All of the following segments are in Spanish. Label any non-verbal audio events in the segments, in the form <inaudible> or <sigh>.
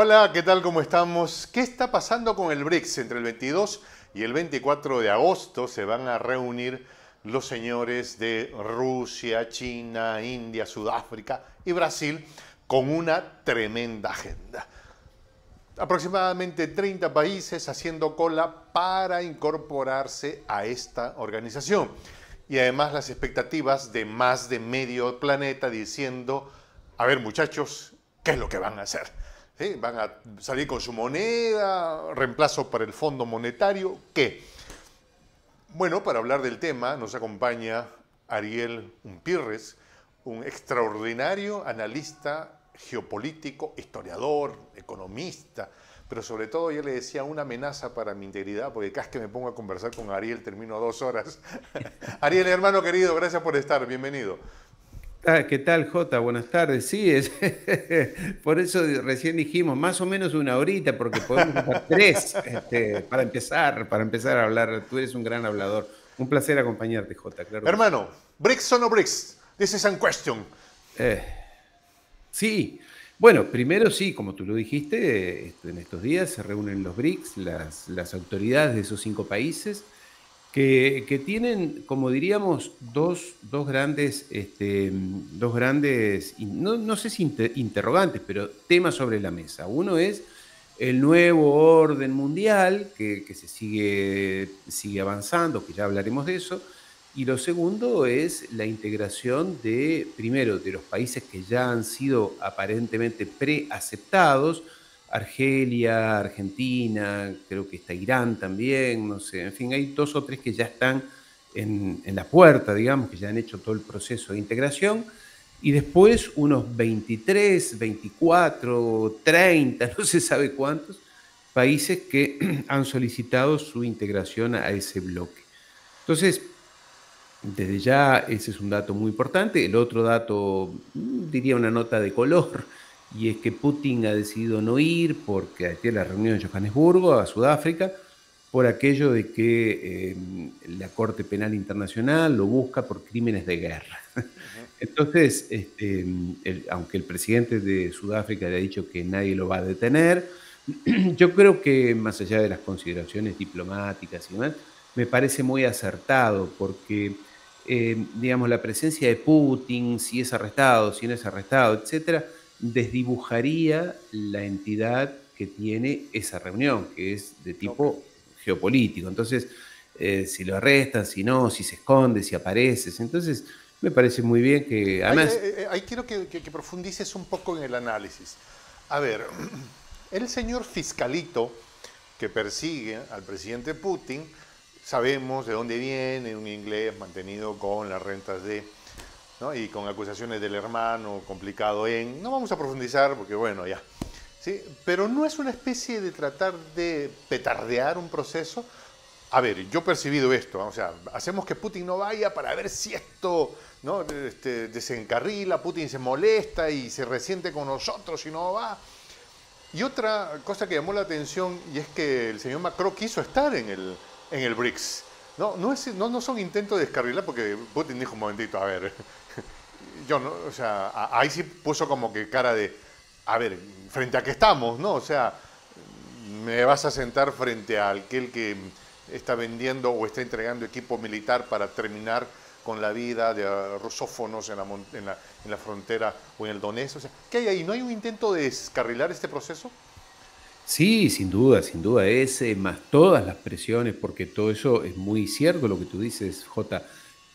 Hola, ¿qué tal? ¿Cómo estamos? ¿Qué está pasando con el BRICS? Entre el 22 y el 24 de agosto se van a reunir los señores de Rusia, China, India, Sudáfrica y Brasil con una tremenda agenda. Aproximadamente 30 países haciendo cola para incorporarse a esta organización. Y además las expectativas de más de medio planeta diciendo, a ver muchachos, ¿qué es lo que van a hacer? van a salir con su moneda, reemplazo para el Fondo Monetario, ¿qué? Bueno, para hablar del tema nos acompaña Ariel Umpirres, un extraordinario analista geopolítico, historiador, economista, pero sobre todo yo le decía una amenaza para mi integridad, porque casi que me pongo a conversar con Ariel termino a dos horas. <laughs> Ariel, hermano querido, gracias por estar, bienvenido. Ah, ¿Qué tal, Jota? Buenas tardes. Sí, es, <laughs> por eso recién dijimos más o menos una horita, porque podemos <laughs> tres este, para empezar, para empezar a hablar. Tú eres un gran hablador. Un placer acompañarte, Jota. Claro. Hermano, Brics o no Brics, This is a question. Eh, sí. Bueno, primero sí, como tú lo dijiste, este, en estos días se reúnen los BRICS, las autoridades de esos cinco países que, tienen, como diríamos, dos, dos grandes, este, dos grandes no, sé si interrogantes, pero temas sobre la mesa. Uno es el nuevo orden mundial que, se sigue, sigue avanzando, que ya hablaremos de eso. Y lo segundo es la integración de, primero, de los países que ya han sido aparentemente preaceptados, Argelia, Argentina, creo que está Irán también, no sé, en fin, hay dos o tres que ya están en, la puerta, digamos, que ya han hecho todo el proceso de integración, y después unos 23, 24, 30, no se sabe cuántos, países que <clears throat> han solicitado su integración a ese bloque. Entonces, desde ya ese es un dato muy importante. El otro dato, mm, diría una nota de color, y es que Putin ha decidido no ir porque tiene la reunión en Johannesburgo, a Sudáfrica, por aquello de que eh, la Corte Penal Internacional lo busca por crímenes de guerra. Entonces, este, aunque el presidente de Sudáfrica le ha dicho que nadie lo va a detener, yo creo que más allá de las consideraciones diplomáticas y demás, me parece muy acertado porque, eh, digamos, la presencia de Putin, si es arrestado, si no es arrestado, etcétera, desdibujaría la entidad que tiene esa reunión, que es de tipo geopolítico. Entonces, eh, si lo arrestan, si no, si se esconde, si apareces. Entonces, me parece muy bien que... Además... Eh, eh, ahí, quiero que, profundices un poco en el análisis. A ver, <clears throat> el señor fiscalito que persigue al presidente Putin, sabemos de dónde viene, un inglés mantenido con las rentas de y con acusaciones del hermano, complicado en, no vamos a profundizar porque bueno, ya. ¿Sí? Pero no es una especie de tratar de petardear un proceso. A ver, yo he percibido esto, o sea, hacemos que Putin no vaya para ver si esto ¿no? Este, desencarrila, Putin se molesta y se resiente con nosotros y no va. Y otra cosa que llamó la atención y es que el señor Macron quiso estar en el, en el BRICS. No, no, es, no, no son intentos de descarrilar porque Putin dijo un momentito, a ver, yo o sea, ahí sí puso como que cara de, a ver, frente a qué estamos, ¿no? O sea, me vas a sentar frente a aquel que está vendiendo o está entregando equipo militar para terminar con la vida de rusófonos en la, en la, en la frontera o en el Donés. O sea, ¿Qué hay ahí? ¿No hay un intento de descarrilar este proceso? Sí, sin duda, sin duda ese, eh, más todas las presiones, porque todo eso es muy cierto lo que tú dices, J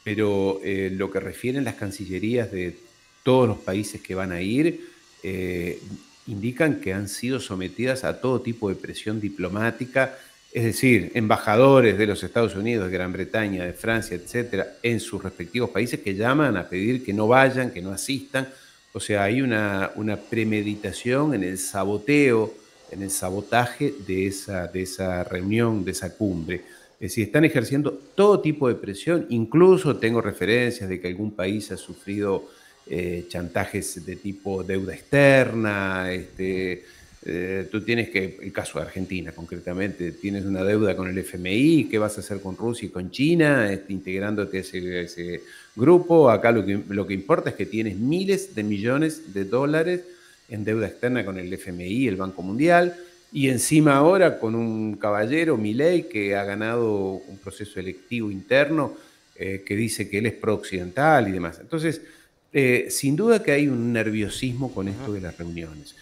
pero eh, lo que refieren las cancillerías de todos los países que van a ir eh, indican que han sido sometidas a todo tipo de presión diplomática, es decir, embajadores de los Estados Unidos, de Gran Bretaña, de Francia, etcétera, en sus respectivos países que llaman a pedir que no vayan, que no asistan. O sea, hay una, una premeditación en el saboteo, en el sabotaje de esa, de esa reunión, de esa cumbre. Es decir, están ejerciendo todo tipo de presión, incluso tengo referencias de que algún país ha sufrido eh, chantajes de tipo deuda externa, este, eh, tú tienes que, el caso de Argentina concretamente, tienes una deuda con el FMI, ¿qué vas a hacer con Rusia y con China este, integrándote a ese, grupo? Acá lo que, lo que importa es que tienes miles de millones de dólares en deuda externa con el FMI, el Banco Mundial. Y encima ahora con un caballero, Milei, que ha ganado un proceso electivo interno eh, que dice que él es pro-occidental y demás. Entonces, eh, sin duda que hay un nerviosismo con esto de las reuniones.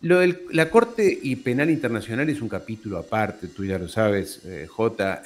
la Corte y Penal Internacional es un capítulo aparte, tú ya lo sabes, eh, J.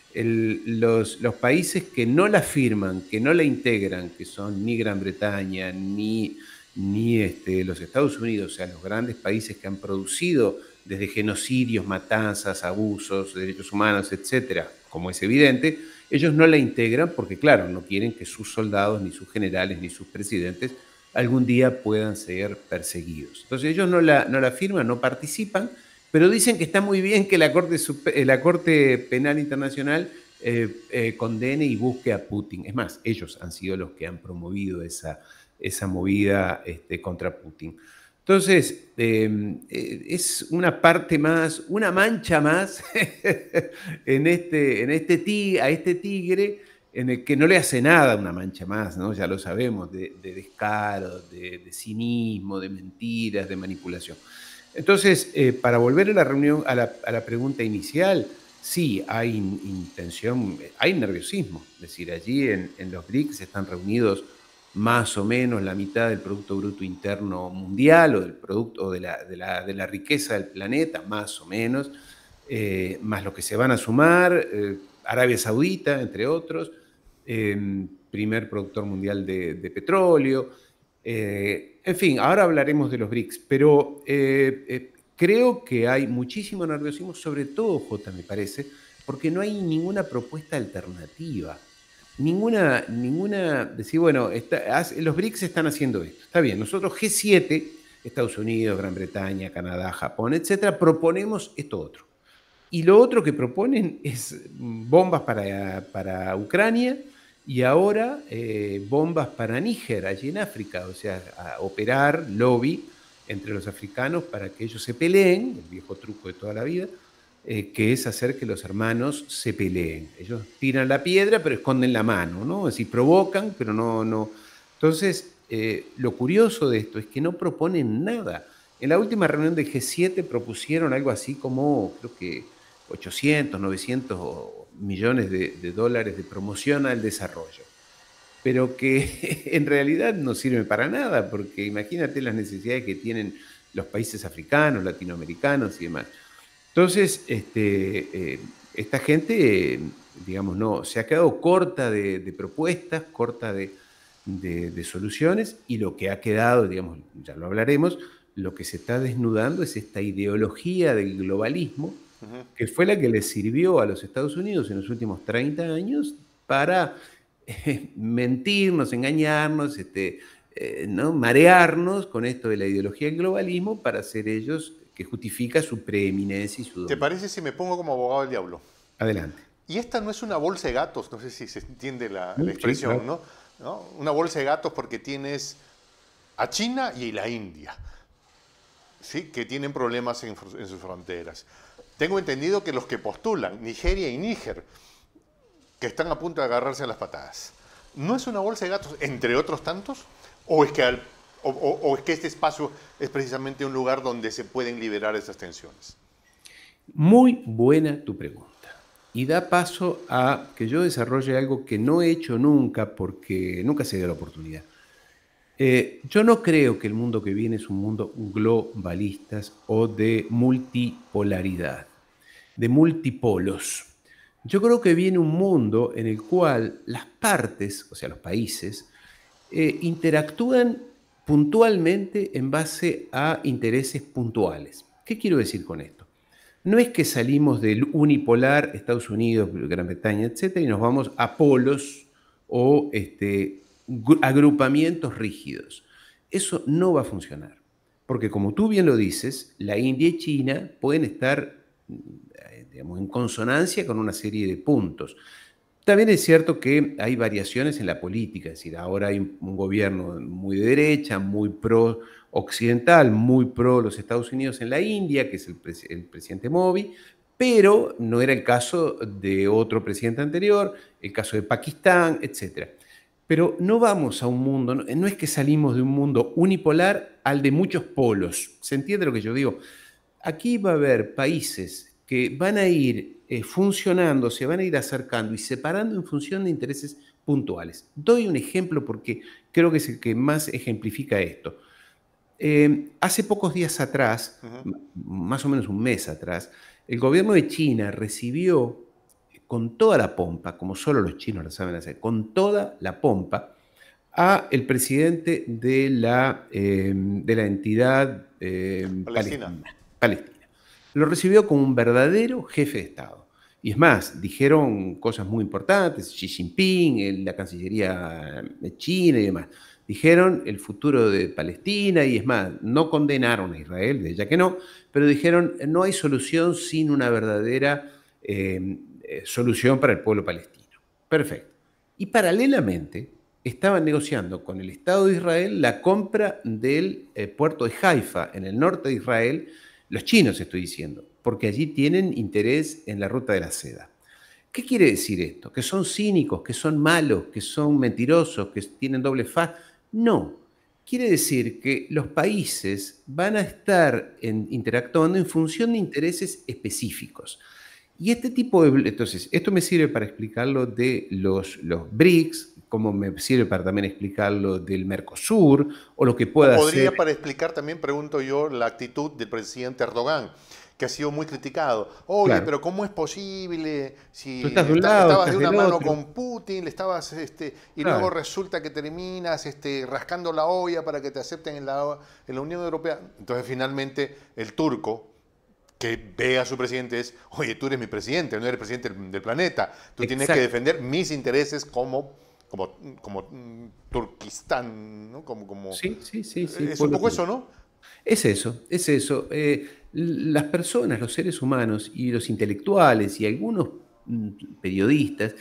<laughs> los, países que no la firman, que no la integran, que son ni Gran Bretaña, ni, ni este, los Estados Unidos, o sea, los grandes países que han producido desde genocidios, matanzas, abusos, derechos humanos, etcétera, como es evidente, ellos no la integran porque, claro, no quieren que sus soldados, ni sus generales, ni sus presidentes algún día puedan ser perseguidos. Entonces ellos no la, no la firman, no participan, pero dicen que está muy bien que la Corte, la Penal Internacional eh, eh, condene y busque a Putin. Es más, ellos han sido los que han promovido esa, esa movida este, contra Putin. Entonces, em, eh, es una parte más, una mancha más <laughs> en, este, en este tigre, a este tigre en el que no le hace nada una mancha más, ¿no? ya lo sabemos, de, descaro, de, cinismo, de mentiras, de manipulación. Entonces, eh, para volver a la reunión, a la, pregunta inicial, sí, hay intención, hay nerviosismo. Es decir, allí en, en los BRICS están reunidos más o menos la mitad del Producto Bruto Interno Mundial o del producto de, la, riqueza del planeta, más o menos, eh, más los que se van a sumar, eh, Arabia Saudita, entre otros, em, primer productor mundial de, de petróleo. Eh, en fin, ahora hablaremos de los BRICS, pero creo que hay muchísimo nerviosismo, sobre todo, J, me parece, porque no hay ninguna propuesta alternativa ninguna, ninguna, decir, bueno, los BRICS están haciendo esto. Está bien, nosotros G7, Estados Unidos, Gran Bretaña, Canadá, Japón, etcétera, proponemos esto otro. Y lo otro que proponen es bombas para, Ucrania y ahora eh, bombas para Níger, allí en África, o sea, operar lobby entre los africanos para que ellos se peleen, el viejo truco de toda la vida, eh, que es hacer que los hermanos se peleen. Ellos tiran la piedra, pero esconden la mano, ¿no? Es provocan, pero no, no. Entonces, eh, lo curioso de esto es que no proponen nada. En la última reunión del G7 propusieron algo así como, creo que 800, 900 millones de dólares de promoción al desarrollo, pero que <laughs> en realidad no sirve para nada, porque imagínate las necesidades que tienen los países africanos, latinoamericanos y demás. Entonces, este, eh, esta gente, digamos, no, se ha quedado corta de, propuestas, corta de, soluciones, y lo que ha quedado, digamos, ya lo hablaremos, lo que se está desnudando es esta ideología del globalismo, que fue la que le sirvió a los Estados Unidos en los últimos 30 años para eh, mentirnos, engañarnos, este, eh, ¿no? marearnos con esto de la ideología del globalismo para hacer ellos que justifica su preeminencia y su... ¿Te parece si me pongo como abogado del diablo? Adelante. Y esta no es una bolsa de gatos, no sé si se entiende la, expresión, ¿no? Una bolsa de gatos porque tienes a China y la India, ¿sí? que tienen problemas en, en sus fronteras. Tengo entendido que los que postulan, Nigeria y Níger, que están a punto de agarrarse a las patadas. ¿No es una bolsa de gatos, entre otros tantos? ¿O es que al o, es que este espacio es precisamente un lugar donde se pueden liberar esas tensiones? Muy buena tu pregunta. Y da paso a que yo desarrolle algo que no he hecho nunca porque nunca se dio la oportunidad. Eh, yo no creo que el mundo que viene es un mundo globalista o de multipolaridad, de multipolos. Yo creo que viene un mundo en el cual las partes, o sea, los países, eh, interactúan puntualmente en base a intereses puntuales. ¿Qué quiero decir con esto? No es que salimos del unipolar, Estados Unidos, Gran Bretaña, etcétera, y nos vamos a polos o este, agrupamientos rígidos. Eso no va a funcionar. Porque como tú bien lo dices, la India y China pueden estar mm, eh, en consonancia con una serie de puntos. También es cierto que hay variaciones en la política, es decir, ahora hay un gobierno muy de derecha, muy pro occidental, muy pro los Estados Unidos en la India, que es el, presidente Modi, pero no era el caso de otro presidente anterior, el caso de Pakistán, etc. Pero no vamos a un mundo, no, no es que salimos de un mundo unipolar al de muchos polos, ¿se entiende lo que yo digo? Aquí va a haber países que van a ir eh, funcionando, se van a ir acercando y separando en función de intereses puntuales. Doy un ejemplo porque creo que es el que más ejemplifica esto. Em, hace pocos días atrás, más o menos un mes atrás, el gobierno de China recibió con toda la pompa, como solo los chinos lo saben hacer, con toda la pompa, a el presidente de la, em, de la entidad em, palestina lo recibió como un verdadero jefe de Estado. Y es más, dijeron cosas muy importantes, Xi Jinping, la Cancillería de China y demás. Dijeron el futuro de Palestina y es más, no condenaron a Israel, ya que no, pero dijeron no hay solución sin una verdadera eh, eh, solución para el pueblo palestino. Perfecto. Y paralelamente estaban negociando con el Estado de Israel la compra del eh, puerto de Haifa en el norte de Israel los chinos estoy diciendo, porque allí tienen interés en la ruta de la seda. ¿Qué quiere decir esto? ¿Que son cínicos, que son malos, que son mentirosos, que tienen doble faz? No. Quiere decir que los países van a estar interactuando en función de intereses específicos. Y este tipo de... Entonces, esto me sirve para explicarlo de los, los BRICS, como me sirve para también explicar lo del Mercosur o lo que pueda hacer. Podría para explicar también, pregunto yo, la actitud del presidente Erdogan, que ha sido muy criticado. Oye, pero ¿cómo es posible si estabas de una mano con Putin, le estabas este y luego resulta que terminas este rascando la olla para que te acepten en la, en la Unión Europea? Entonces, finalmente el turco que ve a su presidente es, oye, tú eres mi presidente, no eres presidente del, planeta, tú tienes que defender mis intereses como como, como mm, Turquistán, ¿no? Como, como, sí, sí, sí, eh, sí. Es un poco eso, ¿no? Es eso, es eso. Eh, las personas, los seres humanos y los intelectuales y algunos mm, periodistas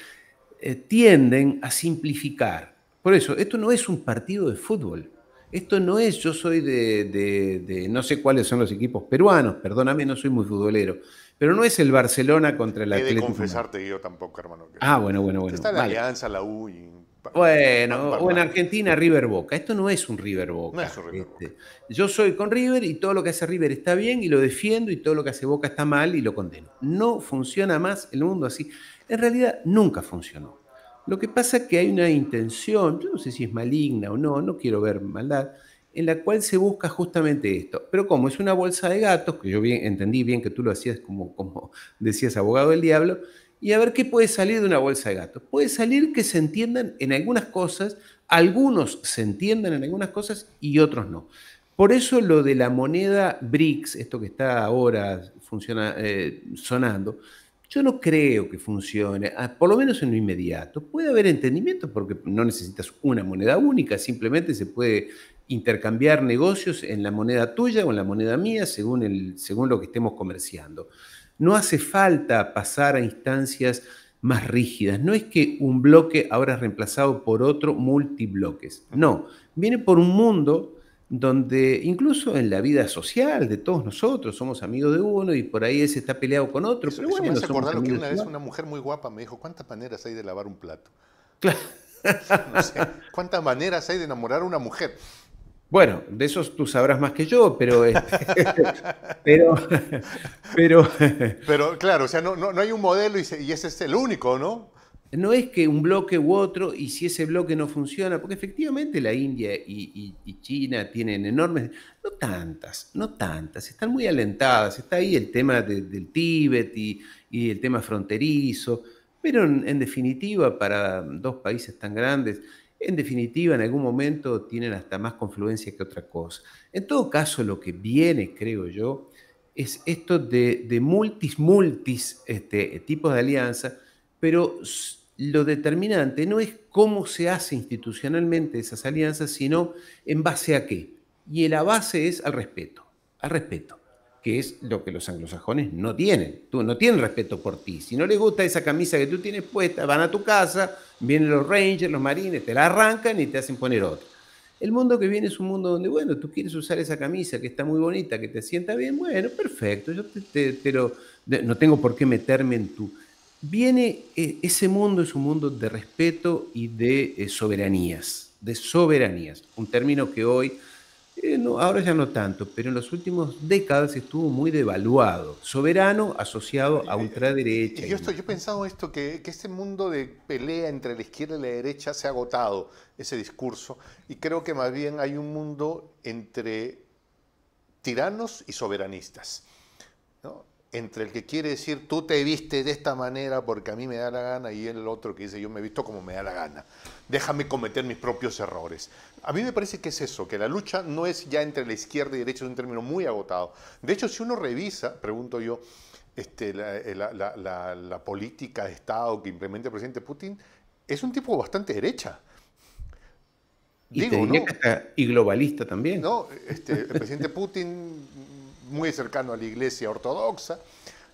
eh, tienden a simplificar. Por eso, esto no es un partido de fútbol. Esto no es, yo soy de, no sé cuáles son los equipos peruanos, perdóname, no soy muy futbolero, pero no es el Barcelona contra el Atlético. He confesarte yo tampoco, hermano. ah, bueno, bueno, bueno. Está la Alianza, la U y bueno, o en Argentina River Boca. Esto no es un River este. Boca. yo soy con River y todo lo que hace River está bien y lo defiendo y todo lo que hace Boca está mal y lo condeno. No funciona más el mundo así. En realidad nunca funcionó. Lo que pasa es que hay una intención, yo no sé si es maligna o no, no quiero ver maldad, en la cual se busca justamente esto. Pero como es una bolsa de gatos, que yo bien, entendí bien que tú lo hacías como, como <laughs> decías abogado del diablo, y a ver qué puede salir de una bolsa de gato. Puede salir que se entiendan en algunas cosas, algunos se entiendan en algunas cosas y otros no. Por eso lo de la moneda BRICS, esto que está ahora funciona, eh, sonando, yo no creo que funcione, ah, por lo menos en lo inmediato. Puede haber entendimiento porque no necesitas una moneda única, simplemente se puede intercambiar negocios en la moneda tuya o en la moneda mía según, el, según lo que estemos comerciando. No hace falta pasar a instancias más rígidas. No es que un bloque ahora es reemplazado por otro multibloques. No, viene por un mundo donde incluso en la vida social de todos nosotros somos amigos de uno y por ahí ese está peleado con otro. pero bueno, me hace lo que una vez una mujer muy guapa me dijo, ¿cuántas maneras hay de lavar un plato? Claro. <laughs> ¿cuántas maneras hay de enamorar a una mujer? Bueno, de esos tú sabrás más que yo, pero. Eh, <laughs> pero, <laughs> <laughs> pero, claro, o sea, no, hay un modelo y, ese es el único, ¿no? No es que un bloque u otro, y si ese bloque no funciona, porque efectivamente la India y, China tienen enormes. No tantas, no tantas, están muy alentadas. Está ahí el tema del Tíbet y, el tema fronterizo, pero en definitiva, para dos países tan grandes en definitiva, en algún momento tienen hasta más confluencia que otra cosa. En todo caso, lo que viene, creo yo, es esto de, multis, multis este, tipos de alianza, pero lo determinante no es cómo se hace institucionalmente esas alianzas, sino en base a qué. Y la base es al respeto, al respeto que es lo que los anglosajones no tienen. Tú no tienen respeto por ti. Si no les gusta esa camisa que tú tienes puesta, van a tu casa, vienen los Rangers, los Marines, te la arrancan y te hacen poner otra. El mundo que viene es un mundo donde, bueno, tú quieres usar esa camisa que está muy bonita, que te sienta bien, bueno, perfecto, yo te, no tengo por qué meterme en tu... Viene, eh, ese mundo es un mundo de respeto y de eh, soberanías, de soberanías, un término que hoy eh, no, ahora ya no tanto, pero en las últimas décadas estuvo muy devaluado, soberano asociado a eh, ultraderecha. yo, estoy, he pensado esto, que, que, este mundo de pelea entre la izquierda y la derecha se ha agotado, ese discurso, y creo que más bien hay un mundo entre tiranos y soberanistas. ¿no? entre el que quiere decir tú te viste de esta manera porque a mí me da la gana y el otro que dice yo me visto como me da la gana. Déjame cometer mis propios errores. A mí me parece que es eso, que la lucha no es ya entre la izquierda y derecha, es un término muy agotado. De hecho, si uno revisa, pregunto yo, este, la, eh, política de Estado que implementa el presidente Putin, es un tipo bastante derecha. Y, y globalista también. No, este, el presidente Putin muy cercano a la iglesia ortodoxa,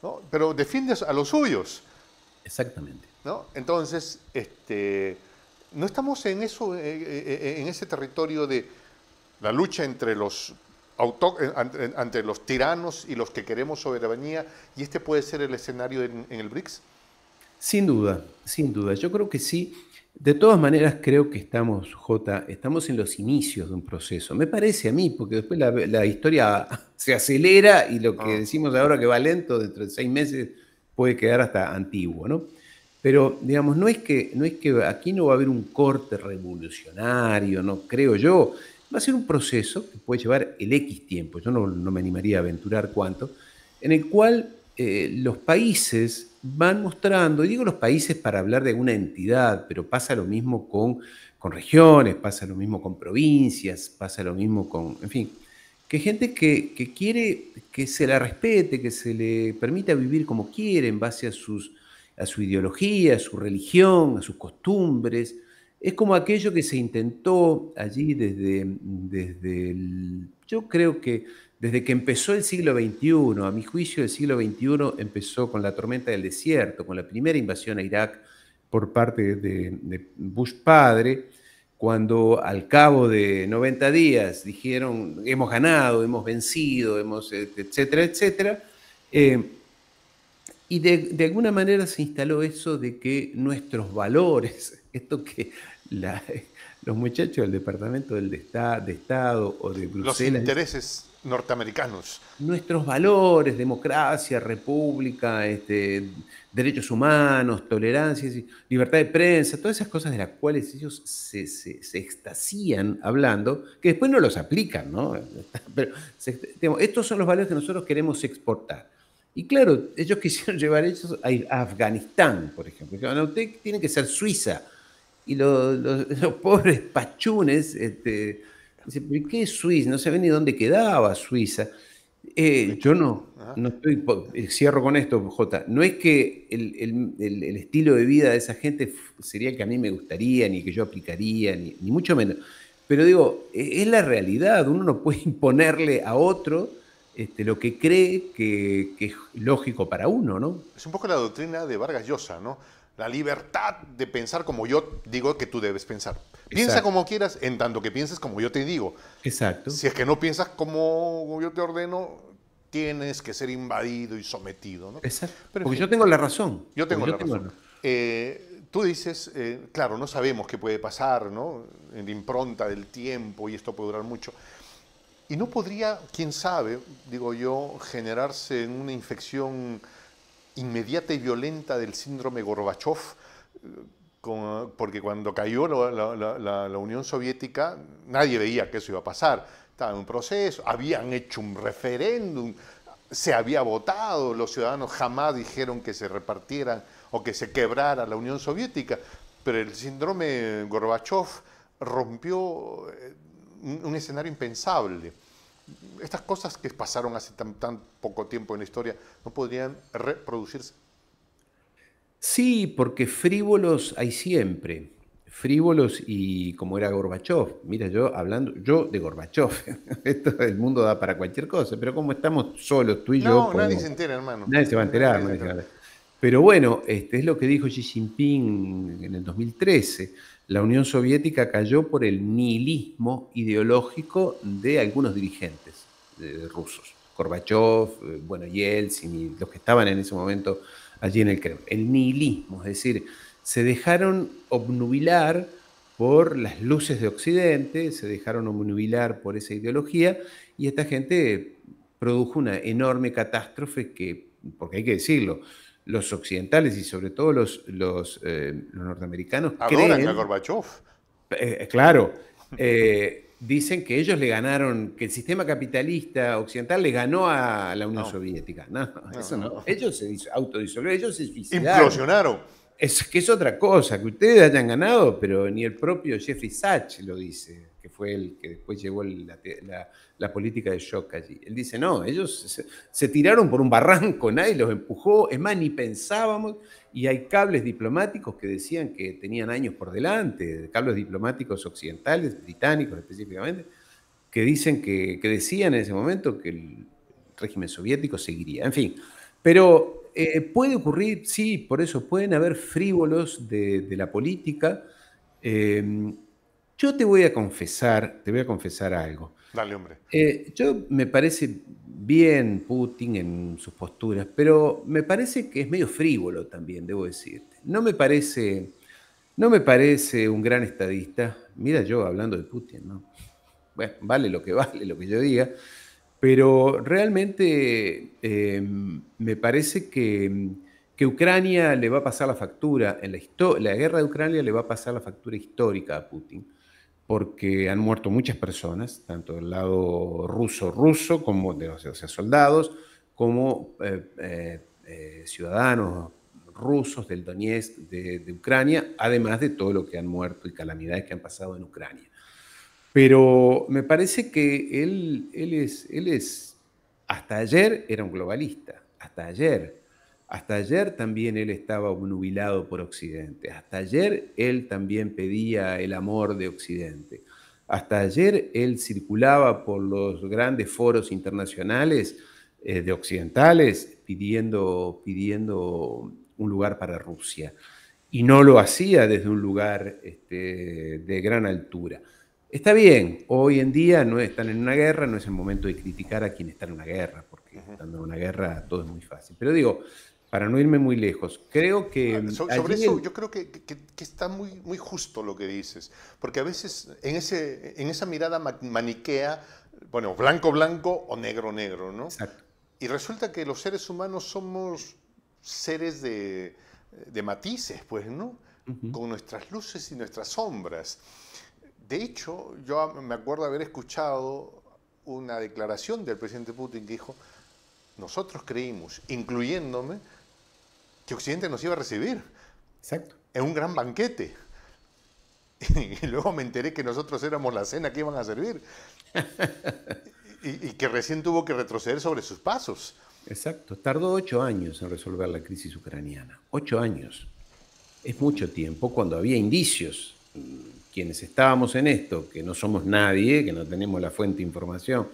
¿no? pero defiende a los suyos. Exactamente. ¿no? Entonces, este, no estamos en, eso, eh, eh, eh, en ese territorio de la lucha entre los, los tiranos y los que queremos soberanía, y este puede ser el escenario en el BRICS. Sin duda, sin duda. Yo creo que sí. De todas maneras, creo que estamos, J, estamos en los inicios de un proceso. Me parece a mí, porque después la, historia <laughs> se acelera y lo que ah. decimos ahora que va lento, dentro de seis meses, puede quedar hasta antiguo, ¿no? Pero, digamos, no es que, no es que aquí no va a haber un corte revolucionario, no creo yo. Va a ser un proceso que puede llevar el X tiempo, yo no, me animaría a aventurar cuánto, en el cual eh, los países van mostrando, y digo los países para hablar de una entidad, pero pasa lo mismo con, con regiones, pasa lo mismo con provincias, pasa lo mismo con, en fin, que gente que, que, quiere que se la respete, que se le permita vivir como quiere en base a, sus, a su ideología, a su religión, a sus costumbres. Es como aquello que se intentó allí desde, desde el, yo creo que desde que empezó el siglo XXI, a mi juicio el siglo XXI empezó con la tormenta del desierto, con la primera invasión a Irak por parte de, Bush padre, cuando al cabo de 90 días dijeron hemos ganado, hemos vencido, hemos, etcétera, etcétera. Eh, y de, alguna manera se instaló eso de que nuestros valores, <laughs> esto que los muchachos del Departamento del de, Estado o de Bruselas... Los intereses norteamericanos. Nuestros valores, democracia, república, este, derechos humanos, tolerancia, libertad de prensa, todas esas cosas de las cuales ellos se, se, extasían hablando, que después no los aplican, ¿no? <laughs> Pero estos son los valores que nosotros queremos exportar. Y claro, ellos <laughs> quisieron llevar ellos a, Afganistán, por ejemplo. Dijeron, usted tiene que ser Suiza. Y los, <laughs> los pobres pachunes... Este, Dice, qué es Suiza? No se ve ni dónde quedaba Suiza. Eh, yo no, no estoy, eh, cierro con esto, J. No es que el, estilo de vida de esa gente sería que a mí me gustaría, ni que yo aplicaría, ni, mucho menos. Pero digo, e, es la realidad, uno no puede <laughs> imponerle a otro este, lo que cree que, que, es lógico para uno, ¿no? Es un poco la doctrina de Vargas Llosa, ¿no? la libertad de pensar como yo digo que tú debes pensar. Piensa como quieras, en tanto que pienses como yo te digo. Exacto. Si es que no piensas como yo te ordeno, tienes que ser invadido y sometido. Exacto. Pero, Porque yo tengo la razón. Yo tengo la razón. Eh, tú dices, eh, claro, no sabemos qué puede pasar, ¿no? En la impronta del tiempo y esto puede durar mucho. Y no podría, quién sabe, digo yo, generarse una infección inmediata y violenta del síndrome Gorbachev, porque cuando cayó la, Unión Soviética nadie veía que eso iba a pasar. Estaba en un proceso, habían hecho un referéndum, se había votado, los ciudadanos jamás dijeron que se repartieran o que se quebrara la Unión Soviética, pero el síndrome Gorbachev rompió eh, un escenario impensable estas cosas que pasaron hace tan, poco tiempo en la historia no podrían reproducirse. Sí, porque frívolos hay siempre. Frívolos y como era Gorbachev. Mira, yo hablando, yo de Gorbachev. <laughs> Esto el mundo da para cualquier cosa, pero como estamos solos tú y yo. No, nadie se entera, hermano. Nadie se va a enterar. Pero bueno, este es lo que dijo Xi Jinping en el 2013 la Unión Soviética cayó por el nihilismo ideológico de algunos dirigentes eh, rusos, Gorbachev, eh, bueno, Yeltsin y los que estaban en ese momento allí en el Kremlin. El nihilismo, es decir, se dejaron obnubilar por las luces de Occidente, se dejaron obnubilar por esa ideología y esta gente produjo una enorme catástrofe que, porque hay que decirlo, los occidentales y sobre todo los, los, eh, norteamericanos Adoran a Gorbachev. Eh, eh, claro, dicen que ellos le ganaron, que el sistema capitalista occidental le ganó a la Unión Soviética. No, eso no. Ellos se autodisolvieron, ellos se suicidaron. Es que es otra cosa, que ustedes hayan ganado, pero ni el propio Jeffrey Sachs lo dice, que fue el que después llevó la, política de shock allí. Él dice, no, ellos se, tiraron por un barranco, nadie los empujó, es más, ni pensábamos, y hay cables diplomáticos que decían que tenían años por delante, cables diplomáticos occidentales, británicos específicamente, que dicen que, que decían en ese momento que el régimen soviético seguiría. En fin, pero eh, puede ocurrir, sí, por eso pueden haber frívolos de, la política. Em, yo te voy a confesar, te voy a confesar algo. Dale, hombre. Eh, yo me parece bien Putin en sus posturas, pero me parece que es medio frívolo también, debo decirte. No me parece, no me parece un gran estadista. Mira yo hablando de Putin, ¿no? Bueno, vale lo que vale, lo que yo diga. Pero realmente em, me parece que, Ucrania le va a pasar la factura, en la, guerra de Ucrania le va a pasar la factura histórica a Putin, porque han muerto muchas personas, tanto del lado ruso-ruso, como de los soldados, como eh, eh, eh, ciudadanos rusos del Donetsk de Ucrania, además de todo lo que han muerto y calamidades que han pasado en Ucrania. Pero me parece que él, él, es, hasta ayer era un globalista, hasta ayer. Hasta ayer también él estaba obnubilado por Occidente, hasta ayer él también pedía el amor de Occidente, hasta ayer él circulaba por los grandes foros internacionales eh, de occidentales pidiendo, pidiendo un lugar para Rusia y no lo hacía desde un lugar este, de gran altura. Está bien, hoy en día no están en una guerra, no es el momento de criticar a quien está en una guerra, porque estando en una guerra todo es muy fácil. Pero digo, para no irme muy lejos, creo que... Ah, sobre eso, yo creo que, está muy, muy justo lo que dices, porque a veces en, ese, en esa mirada maniquea, bueno, blanco, blanco o negro, negro, ¿no? Y resulta que los seres humanos somos seres de, matices, pues, ¿no? Con nuestras luces y nuestras sombras. De hecho, yo me acuerdo haber escuchado una declaración del presidente Putin que dijo, nosotros creímos, incluyéndome, que Occidente nos iba a recibir. En un gran banquete. <laughs> Y luego me enteré que nosotros éramos la cena que iban a servir. <laughs> y, y que recién tuvo que retroceder sobre sus pasos. Exacto. Tardó ocho años en resolver la crisis ucraniana. Ocho años. Es mucho tiempo cuando había indicios mm, quienes estábamos en esto, que no somos nadie, que no tenemos la fuente de información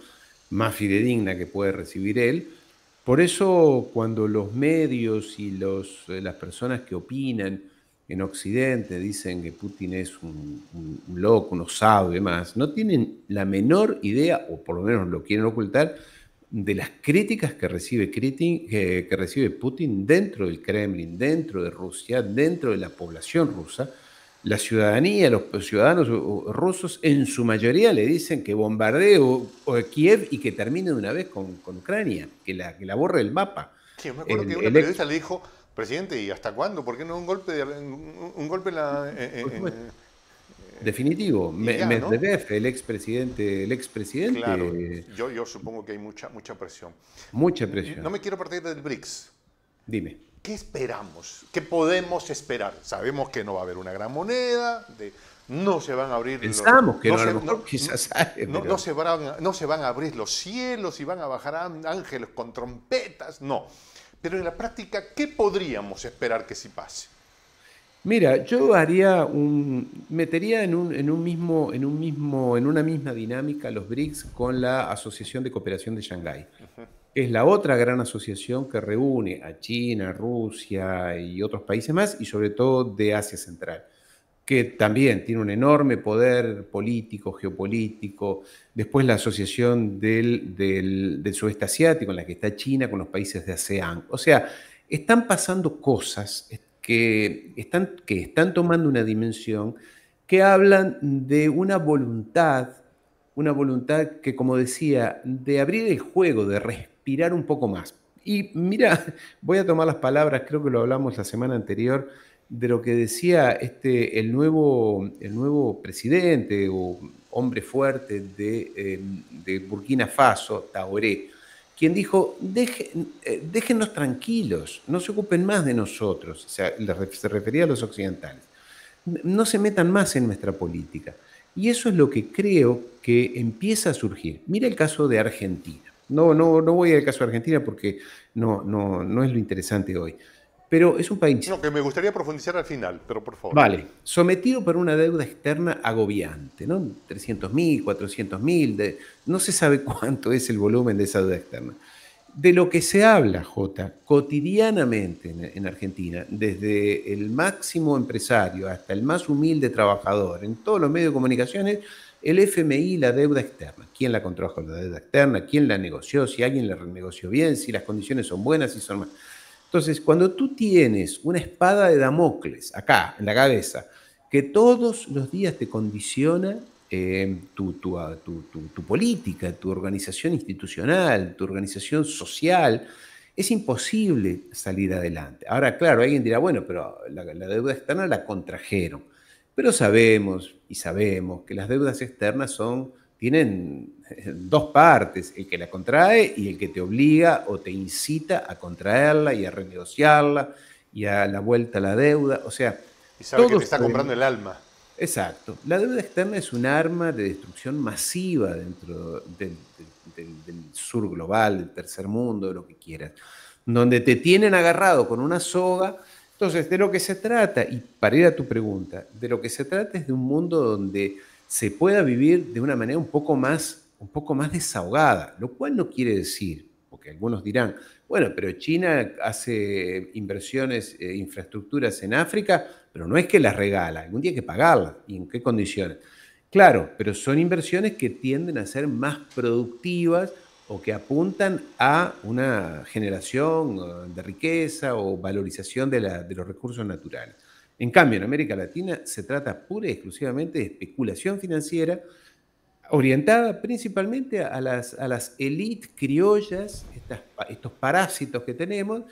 más fidedigna que puede recibir él. Por eso cuando los medios y los, eh, las personas que opinan en Occidente dicen que Putin es un, loco, no sabe más, no tienen la menor idea, o por lo menos lo quieren ocultar, de las críticas que recibe, que recibe Putin dentro del Kremlin, dentro de Rusia, dentro de la población rusa, la ciudadanía, los ciudadanos rusos en su mayoría le dicen que bombardee Kiev y que termine de una vez con, con Ucrania, que la, que la borre del mapa. yo me acuerdo que una periodista le dijo, presidente, ¿y hasta cuándo? ¿Por qué no un golpe, de, un, golpe en la... Eh, eh, eh, Definitivo, Medvedev, el expresidente, el Claro, yo, yo supongo que hay mucha, mucha presión. Mucha mm, presión. No me quiero partir del BRICS. Dime. ¿qué esperamos? ¿Qué podemos esperar? Sabemos que no va a haber una gran moneda, no se van a abrir los, cielos. no, se van, a abrir los cielos y van a bajar ángeles con trompetas, no. Pero en la práctica, ¿qué podríamos esperar que sí pase? Mira, yo haría un, metería en un, mismo, en un mismo, en una misma dinámica los BRICS con la Asociación de Cooperación de Shanghái es la otra gran asociación que reúne a China, Rusia y otros países más, y sobre todo de Asia Central, que también tiene un enorme poder político, geopolítico. Después la asociación del, sudeste asiático, en la que está China, con los países de ASEAN. O sea, están pasando cosas que están, que están tomando una dimensión que hablan de una voluntad, una voluntad que, como decía, de abrir el juego, de respuesta pirar un poco más. Y mira, <laughs> voy a tomar las palabras, creo que lo hablamos la semana anterior, de lo que decía este, el, nuevo, el nuevo presidente o hombre fuerte de, em, Burkina Faso, Taoré, quien dijo, Dejen, eh, déjennos tranquilos, no se ocupen más de nosotros, se refería a los occidentales, no se metan más en nuestra política. Y eso es lo que creo que empieza a surgir. Mira el caso de Argentina. No, no, no voy al caso de Argentina porque no, no, es lo interesante hoy. Pero es un país... No, que me gustaría profundizar al final, pero por favor. Vale, sometido por una deuda externa agobiante, ¿no? 300.000, mil, mil, no se sabe <laughs> cuánto es el volumen de esa deuda externa. De lo que se habla, J, cotidianamente en, en Argentina, desde el máximo empresario hasta el más humilde trabajador, en todos los medios de comunicaciones, el FMI, la deuda externa. ¿Quién la con la deuda externa? ¿Quién la negoció? Si alguien la renegoció bien, si las condiciones son buenas, si son malas. Entonces, cuando tú tienes una espada de Damocles acá, en la cabeza, que todos los días te condiciona eh, ah, tu, política, tu organización institucional, tu organización social, es imposible salir adelante. Ahora, claro, alguien dirá, bueno, pero la, la deuda externa la contrajeron. Pero sabemos y sabemos que las deudas externas son, tienen eh, dos partes, el que la contrae y el que te obliga o te incita a contraerla y a renegociarla y a la vuelta a la deuda. O sea... Y sabe que te está comprando el alma. Exacto. La deuda externa es un arma de destrucción masiva dentro del, del, sur global, del tercer mundo, de lo que quieras, donde te tienen agarrado con una soga entonces, de lo que se trata, y para ir a tu pregunta, de lo que se trata es de un mundo donde se pueda vivir de una manera un poco más, un poco más desahogada, lo cual no quiere decir, porque algunos dirán, bueno, pero China hace inversiones, e infraestructuras en África, pero no es que las regala, algún día hay que pagarlas, ¿y en qué condiciones? Claro, pero son inversiones que tienden a ser más productivas o que apuntan a una generación eh, de riqueza o valorización de, los recursos naturales. En cambio, en América Latina se trata pura y exclusivamente de especulación financiera orientada principalmente a las, a las élites criollas, estos parásitos que tenemos,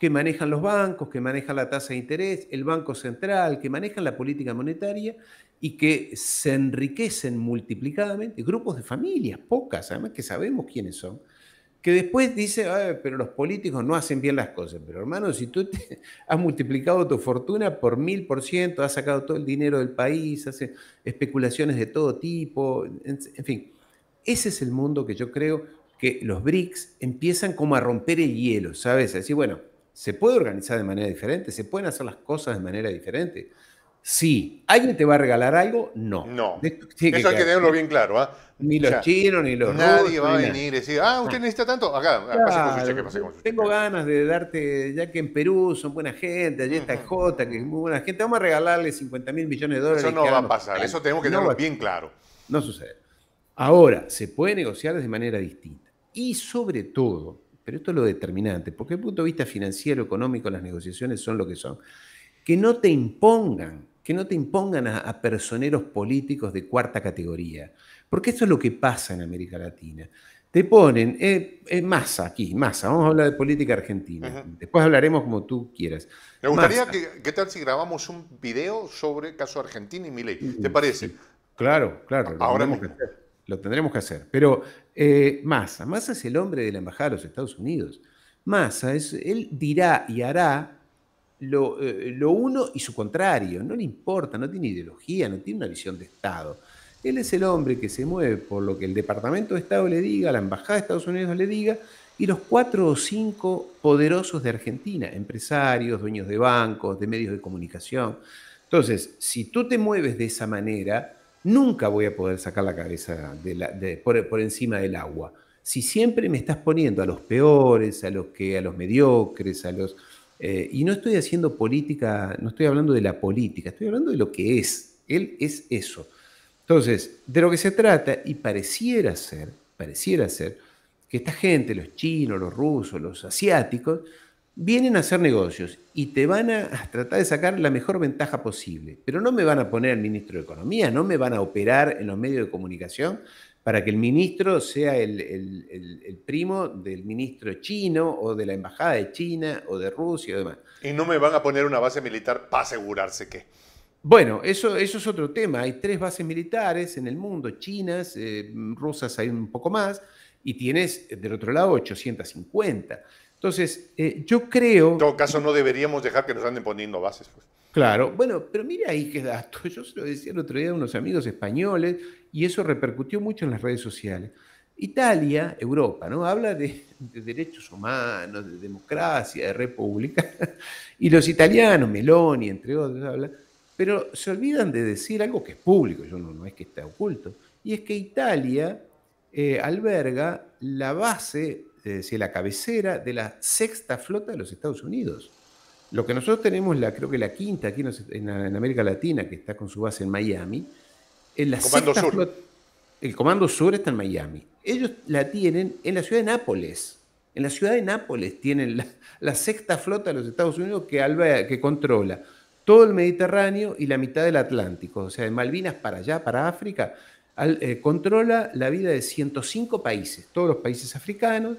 que manejan los bancos, que manejan la tasa de interés, el Banco Central, que manejan la política monetaria y que se enriquecen multiplicadamente grupos de familias, pocas, además que sabemos quiénes son, que después dice, pero los políticos no hacen bien las cosas. Pero hermano, si tú <laughs> has multiplicado tu fortuna por mil por ciento, has sacado todo el dinero del país, haces especulaciones de todo tipo, en, en fin, ese es el mundo que yo creo que los BRICS empiezan como a romper el hielo, ¿sabes? A decir, bueno, se puede organizar de manera diferente, se pueden hacer las cosas de manera diferente Sí. ¿Alguien te va a regalar algo? No. Eso hay que tenerlo bien claro. ¿ah? Ni los chinos, ni los Nadie va a venir y decir, ah, usted necesita tanto. Acá, pase con su cheque, Tengo ganas de darte, ya que en Perú son buena gente, allí está Jota, que es muy buena gente, vamos a regalarle 50 mil millones de dólares. Eso no va a pasar, eso tenemos que tenerlo bien claro. No sucede. Ahora, se puede negociar de manera distinta. Y sobre todo, pero esto es lo determinante, porque desde el punto de vista financiero, económico, las negociaciones son lo que son, que no te impongan que no te impongan a, personeros políticos de cuarta categoría. Porque eso es lo que pasa en América Latina. Te ponen, eh, eh masa aquí, masa, vamos a hablar de política argentina. Después hablaremos como tú quieras. Me gustaría que, ¿qué tal si grabamos un video sobre el caso Argentina y Milei? ¿Te parece? Claro, claro. Ahora lo tendremos, que hacer, Pero eh, Massa, Massa es el hombre de la Embajada de los Estados Unidos. Massa es, él dirá y hará eh, lo, uno y su contrario. No le importa, no tiene ideología, no tiene una visión de Estado. Él es el hombre que se mueve por lo que el Departamento de Estado le diga, la Embajada de Estados Unidos le diga, y los cuatro o cinco poderosos de Argentina, empresarios, dueños de bancos, de medios de comunicación. Entonces, si tú te mueves de esa manera, nunca voy a poder sacar la cabeza por, encima del agua. Si siempre me estás poniendo a los peores, a los que, a los mediocres, a los eh, y no estoy haciendo política, no estoy hablando de la política, estoy hablando de lo que es. Él es eso. Entonces, de lo que se trata, y pareciera ser, pareciera ser, que esta gente, los chinos, los rusos, los asiáticos, vienen a hacer negocios y te van a tratar de sacar la mejor ventaja posible, pero no me van a poner al ministro de Economía, no me van a operar en los medios de comunicación, para que el ministro sea el, primo del ministro chino o de la embajada de China o de Rusia o demás. Y no me van a poner una base militar para asegurarse que. Bueno, eso, eso es otro tema. Hay tres bases militares en el mundo, chinas, eh, rusas hay un poco más, y tienes del otro lado 850. Entonces, eh, yo creo... En todo caso, no deberíamos dejar que nos anden poniendo bases. Pues. Claro, bueno, pero mire ahí qué dato. <laughs> Yo se lo decía el otro día a unos amigos españoles y eso repercutió mucho en las redes sociales. Italia, Europa, ¿no? Habla de, derechos humanos, de democracia, de república, <laughs> y los italianos, Meloni, entre otros, hablan, pero se olvidan de decir algo que es público, yo no, es que esté oculto, y es que Italia eh, alberga la base, eh, la cabecera de la sexta flota de los Estados Unidos. Lo que nosotros tenemos, la, creo que la quinta aquí en, América Latina, que está con su base en Miami, en la el Comando Sur. el Comando Sur está en Miami. Ellos la tienen en la ciudad de Nápoles. En la ciudad de Nápoles tienen la, sexta flota de los Estados Unidos que, controla todo el Mediterráneo y la mitad del Atlántico. O sea, de Malvinas para allá, para África, eh, controla la vida de 105 países, todos los países africanos,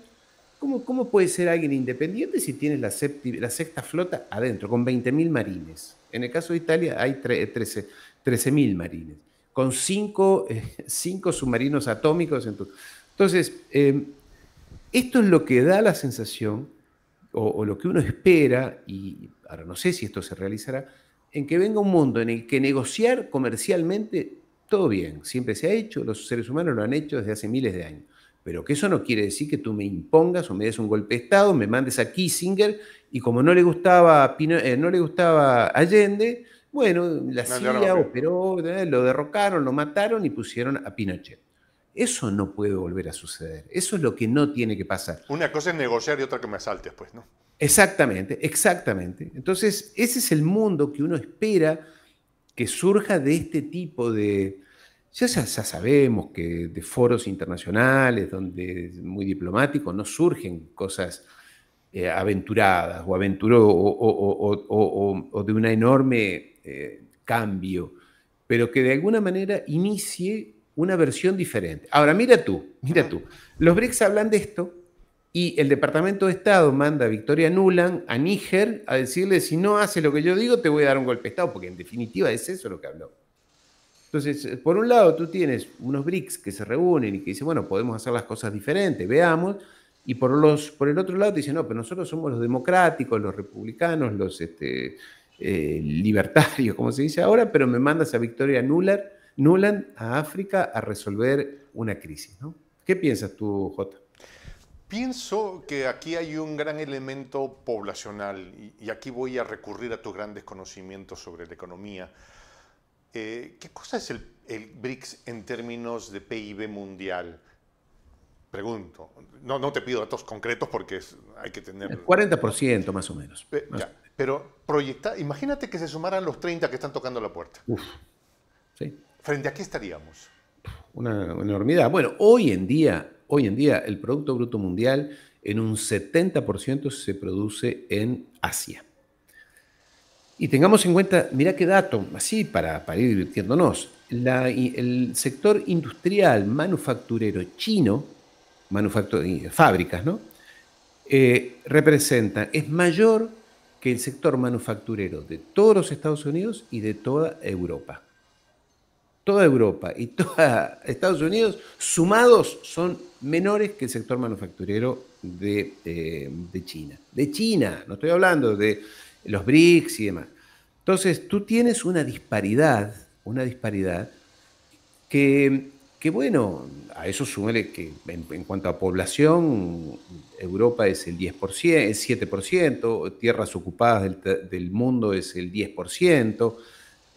¿Cómo, puede ser alguien independiente si tienes la, sexta flota adentro, con 20.000 marines? En el caso de Italia hay 13.000 marines, con 5 eh, <laughs> submarinos atómicos. Entonces, em, esto es lo que da la sensación, o lo que uno espera, y ahora no sé si esto se realizará, en que venga un mundo en el que negociar comercialmente, todo bien, siempre se ha hecho, los seres humanos lo han hecho desde hace miles de años pero que eso no quiere decir que tú me impongas o me des un golpe de Estado, me mandes a Kissinger, y como no le gustaba, eh, no le gustaba Allende, bueno, la operó, eh, lo derrocaron, lo mataron y pusieron a Pinochet. Eso no puede volver a suceder. Eso es lo que no tiene que pasar. Una cosa es negociar y otra que me asaltes, pues, ¿no? Exactamente, exactamente. Entonces, ese es el mundo que uno espera que surja de este tipo de, ya, sabemos que de foros internacionales, donde muy diplomático, no surgen cosas eh, aventuradas o, aventuro, o, de un enorme eh, cambio, pero que de alguna manera inicie una versión diferente. Ahora, mira tú, mira tú, los BRICS hablan de esto y el Departamento de Estado manda a Victoria Nuland a Níger a decirle, si no haces lo que yo digo, te voy a dar un golpe de Estado, porque en definitiva es eso lo que habló. Entonces, eh, por un lado, tú tienes unos BRICS que se reúnen y que dicen, bueno, podemos hacer las cosas diferentes, veamos. Y por, los, por el otro lado te dicen, no, pero nosotros somos los democráticos, los republicanos, los este, eh, libertarios, como se dice ahora, pero me mandas a Victoria Nuland, a África a resolver una crisis. ¿Qué piensas tú, Jota? Pienso que aquí hay un gran elemento poblacional y aquí voy a recurrir a tus grandes conocimientos sobre la economía eh, ¿Qué cosa es el, BRICS en términos de PIB mundial? Pregunto. No, no te pido datos concretos porque hay que tener... El 40% más o menos. pero proyecta, imagínate que se sumaran los 30 que están tocando la puerta. ¿Frente a qué estaríamos? Una, enormidad. Bueno, hoy en día, hoy en día el Producto Bruto Mundial en un 70% se produce en Asia. Y tengamos en cuenta, mirá qué dato, así para, ir divirtiéndonos, el sector industrial manufacturero chino, fábricas, ¿no? Eh, representa, es mayor que el sector manufacturero de todos los Estados Unidos y de toda Europa. Toda Europa y toda Estados Unidos sumados son menores que el sector manufacturero de eh, China. De China, no estoy hablando de los BRICS y demás. Entonces, tú tienes una disparidad, una disparidad que, que bueno, a eso suele que en, cuanto a población, Europa es el 10%, es 7%, tierras ocupadas del, mundo es el 10%,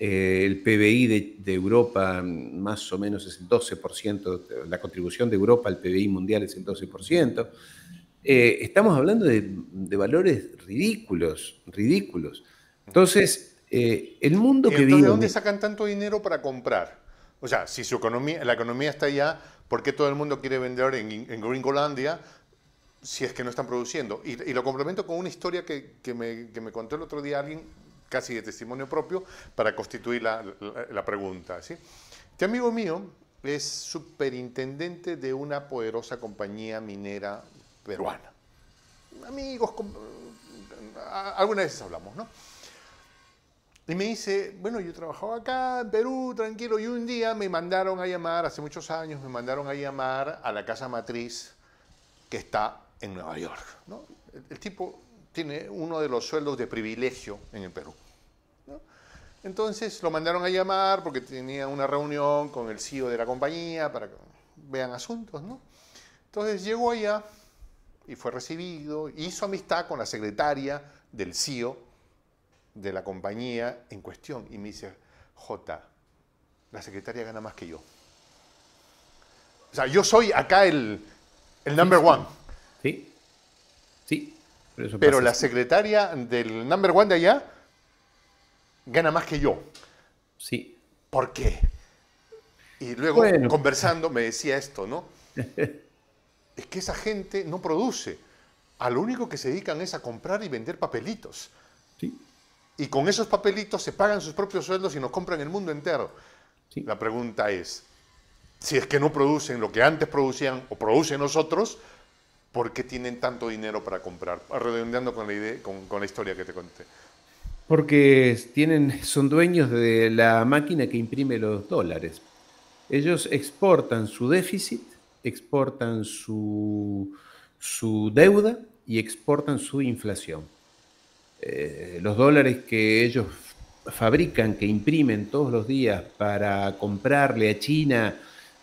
eh, el PBI de, de, Europa más o menos es el 12%, la contribución de Europa al PBI mundial es el 12%. Eh, estamos hablando de, valores ridículos, ridículos. Entonces, eh, el mundo que vive... ¿De dónde sacan tanto dinero para comprar? O sea, si su economía, la economía está allá, ¿por qué todo el mundo quiere vender en, en Gringolandia si es que no están produciendo? Y, lo complemento con una historia que, me, contó el otro día alguien, casi de testimonio propio, para constituir la, pregunta. Este amigo mío es superintendente de una poderosa compañía minera peruana. Amigos, algunas veces hablamos, ¿no? Y me dice, bueno, yo trabajaba acá en Perú, tranquilo, y un día me mandaron a llamar, hace muchos años, me mandaron a llamar a la casa matriz que está en Nueva York. ¿no? El, tipo tiene uno de los sueldos de privilegio en el Perú. Entonces lo mandaron a llamar porque tenía una reunión con el CEO de la compañía para que vean asuntos. ¿no? Entonces llegó allá y fue recibido, hizo amistad con la secretaria del CEO de la compañía en cuestión y me dice, J, la secretaria gana más que yo. O sea, yo soy acá el, el number one. Sí, sí. Pero, la secretaria del number one de allá gana más que yo. Sí. ¿Por qué? Y luego conversando me decía esto, ¿no? <laughs> es que esa gente no produce. A lo único que se dedican es a comprar y vender papelitos. Sí. Y con esos papelitos se pagan sus propios sueldos y nos compran el mundo entero. Sí. La pregunta es, si es que no producen lo que antes producían o producen nosotros, ¿por qué tienen tanto dinero para comprar? Ah, redondeando con la, idea, con, la historia que te conté. Porque tienen, son dueños de la máquina que imprime los dólares. Ellos exportan su déficit exportan su, deuda y exportan su inflación. Eh, los dólares que ellos fabrican, que imprimen todos los días para comprarle a China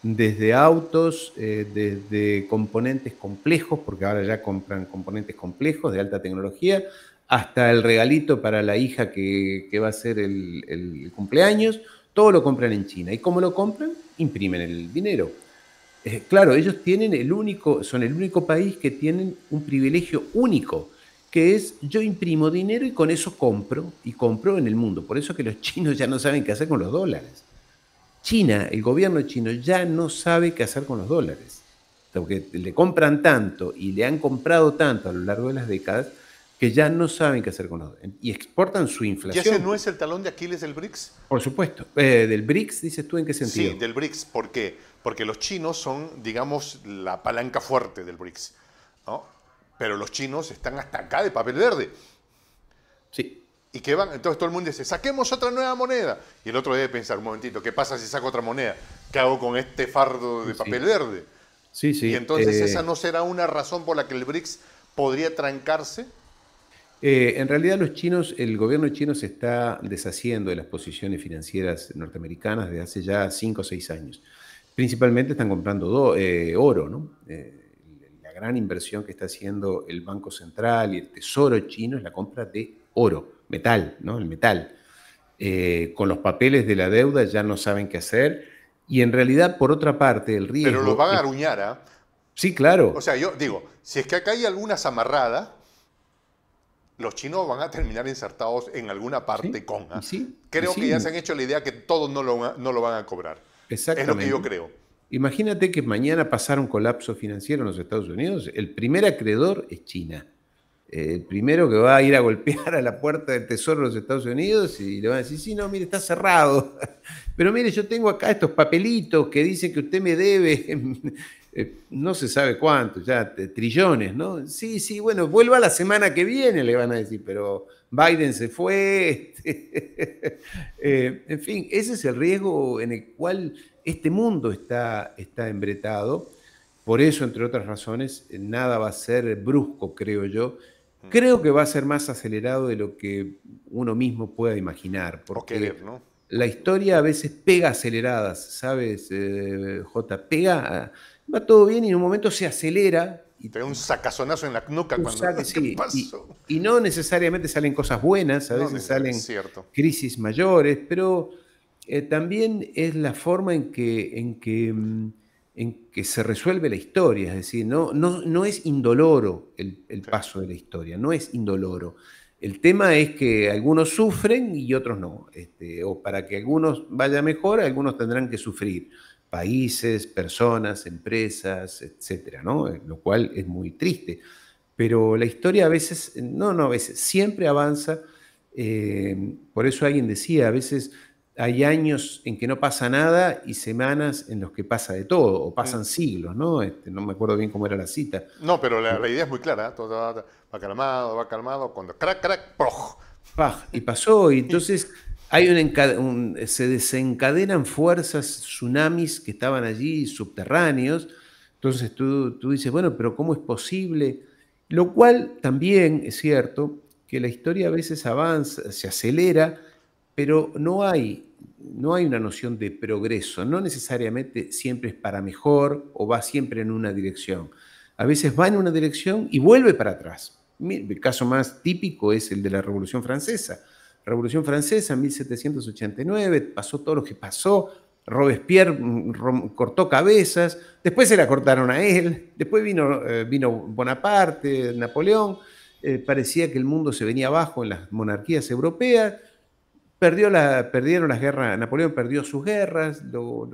desde autos, eh, desde componentes complejos, porque ahora ya compran componentes complejos de alta tecnología, hasta el regalito para la hija que, va a ser el, el, cumpleaños, todo lo compran en China. ¿Y cómo lo compran? Imprimen el dinero. Eh, claro, ellos tienen el único, son el único país que tienen un privilegio único, que es yo imprimo dinero y con eso compro y compro en el mundo. Por eso que los <laughs> chinos ya no saben qué hacer con los dólares. China, el gobierno chino ya no sabe qué hacer con los dólares, porque le compran tanto y le han comprado tanto a lo largo de las décadas que ya no saben qué hacer con los y exportan su inflación. ¿Y ese no es el talón de Aquiles del BRICS? Por supuesto. Eh, ¿Del BRICS dices tú en qué sentido? Sí, del BRICS. ¿Por qué? Porque los chinos son, digamos, la palanca fuerte del BRICS. ¿no? Pero los chinos están hasta acá de papel verde. Sí. ¿Y que van? Entonces todo el mundo dice, saquemos otra nueva moneda. Y el otro debe pensar, un momentito, ¿qué pasa si saco otra moneda? ¿Qué hago con este fardo de papel verde? Sí, sí. Y entonces eh, esa no será una razón por la que el BRICS podría trancarse. Eh, en realidad los chinos, el gobierno chino se está deshaciendo de las posiciones financieras norteamericanas desde hace ya 5 o 6 años. Principalmente están comprando eh, oro, ¿no? Eh, la gran inversión que está haciendo el Banco Central y el Tesoro chino es la compra de oro, metal, ¿no? El metal. con los papeles de la deuda ya no saben qué hacer y en realidad, por otra parte, el riesgo... Pero lo van a aruñar, ¿ah? Sí, claro. O sea, yo digo, si es que acá hay algunas amarradas los chinos van a terminar insertados en alguna parte con. creo que ya se han hecho la idea que todos no lo, no lo van a cobrar. Exactamente. Es lo que yo creo. Imagínate que mañana pasara un colapso financiero en los Estados Unidos. El primer acreedor es China. El primero que va a ir a golpear a la puerta del Tesoro de los Estados Unidos y le van a decir, sí, no, mire, está cerrado. <laughs> Pero mire, yo tengo acá estos papelitos que dicen que usted me debe eh, no se sabe cuánto, ya trillones, ¿no? Sí, sí, bueno, vuelva la semana que viene, le van a decir, pero Biden se fue. Este, <laughs> eh, en fin, ese es el riesgo en el cual este mundo está, está embretado. Por eso, entre otras razones, nada va a ser brusco, creo yo. Mm. Creo que va a ser más acelerado de lo que uno mismo pueda imaginar. Porque La historia a veces pega aceleradas, ¿sabes, eh, J? Pega va todo bien y en un momento se acelera. Y te da un sacazonazo en la nuca cuando <laughs> Y, no necesariamente salen cosas buenas, a veces salen crisis mayores, pero eh, también es la forma en que, en, que, mm, en que se resuelve la historia, es decir, no, no, es indoloro el, paso de la historia, no es indoloro. El tema es que algunos sufren y otros no, este, o para que algunos vaya mejor, algunos tendrán que sufrir países, personas, empresas, etcétera, ¿no? Eh, lo cual es muy triste. Pero la historia a veces, no, no, a veces, siempre avanza. Eh, por eso alguien decía, a veces hay años en que no pasa nada y semanas en los que pasa de todo, o pasan mm. siglos, ¿no? Este, no me acuerdo bien cómo era la cita. No, pero la, idea es muy clara, ¿eh? todo va calmado, va calmado, cuando crack, crack, proj y pasó, y <laughs> entonces se desencadenan fuerzas, tsunamis que estaban allí subterráneos. Entonces tú, tú dices, bueno, pero ¿cómo es posible? Lo cual también es cierto que la historia a veces avanza, se acelera, pero no hay, no hay una noción de progreso. No necesariamente siempre es para mejor o va siempre en una dirección. A veces va en una dirección y vuelve para atrás. El caso más típico es el de la Revolución Francesa Revolución Francesa, en 1789, pasó todo lo que pasó, Robespierre mm, cortó cabezas, después se la cortaron a él, después vino, eh, vino Bonaparte, Napoleón, eh, parecía que el mundo se venía abajo en las monarquías europeas, perdió la, perdieron las guerras, Napoleón perdió sus guerras, lo,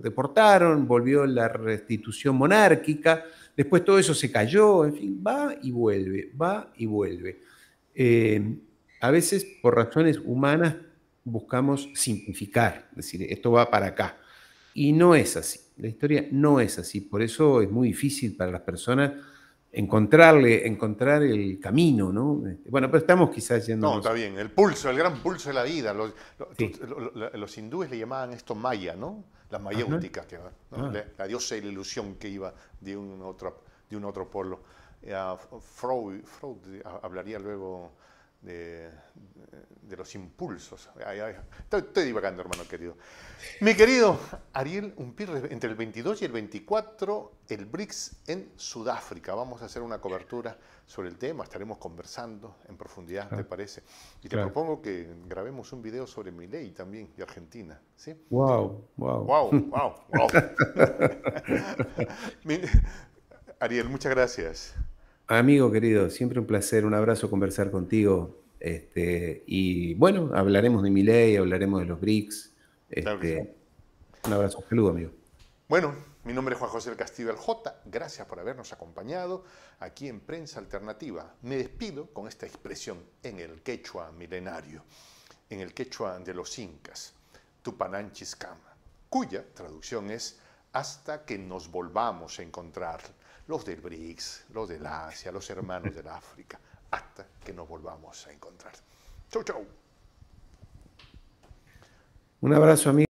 deportaron, volvió la restitución monárquica, después todo eso se cayó, en fin, va y vuelve, va y vuelve. Eh, a veces por razones humanas buscamos simplificar, es decir, esto va para acá. Y no es así, la historia no es así, por eso es muy difícil para las personas encontrarle, encontrar el camino, ¿no? Este, bueno, pero estamos quizás yendo... No, está bien, el pulso, el gran pulso de la vida. Los, los, hindúes le llamaban esto maya, ¿no? Las mayéuticas, que, ah. la, diosa y la ilusión que iba de un otro, de un otro pueblo. Eh, Freud, eh, hablaría luego de, los impulsos. estoy, divagando, hermano querido. Mi querido Ariel entre el 22 y el 24, el BRICS en Sudáfrica. Vamos a hacer una cobertura sobre el tema, estaremos conversando en profundidad, ¿te ah. parece? Y te propongo que grabemos un video sobre mi ley también, de Argentina. ¿sí? ¡Wow! ¡Wow! ¡Wow! wow. Ariel, muchas gracias. Amigo querido, siempre un placer, un abrazo conversar contigo. Este, y bueno, hablaremos de ley, hablaremos de los BRICS. Este, Un abrazo, saludo, amigo. Bueno, mi nombre es Juan José del Castillo del J. Gracias por habernos acompañado aquí en Prensa Alternativa. Me despido con esta expresión en el quechua milenario, en el quechua de los incas, Tupananchis cuya traducción es hasta que nos volvamos a encontrar los del BRICS, los del Asia, los hermanos del África, hasta que nos volvamos a encontrar. Chau, chau. Un abrazo, amigo.